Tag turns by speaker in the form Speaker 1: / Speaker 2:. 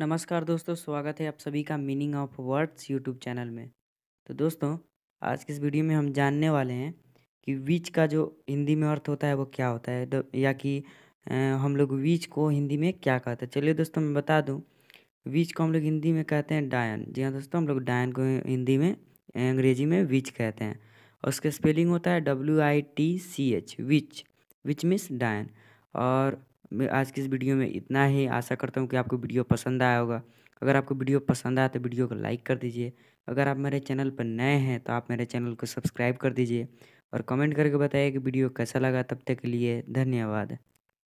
Speaker 1: नमस्कार दोस्तों स्वागत है आप सभी का meaning of words YouTube channel में तो दोस्तों आज के इस वीडियो में हम जानने वाले हैं कि विच का जो हिंदी में अर्थ होता है वो क्या होता है तो या कि हम लोग विच को हिंदी में क्या कहते हैं चलिए दोस्तों मैं बता दूँ विच को हम लोग हिंदी में कहते हैं डायन जी हाँ दोस्तों हम लोग डायन को हिंदी में अंग्रेजी में विच कहते हैं और उसका स्पेलिंग होता है W I T C H which which means डायन और मैं आज की इस वीडियो में इतना ही आशा करता हूँ कि आपको वीडियो पसंद आया होगा अगर आपको वीडियो पसंद आया तो वीडियो को लाइक कर दीजिए अगर आप मेरे चैनल पर नए हैं तो आप मेरे चैनल को सब्सक्राइब कर दीजिए और कमेंट करके बताइए कि वीडियो कैसा लगा तब तक के लिए धन्यवाद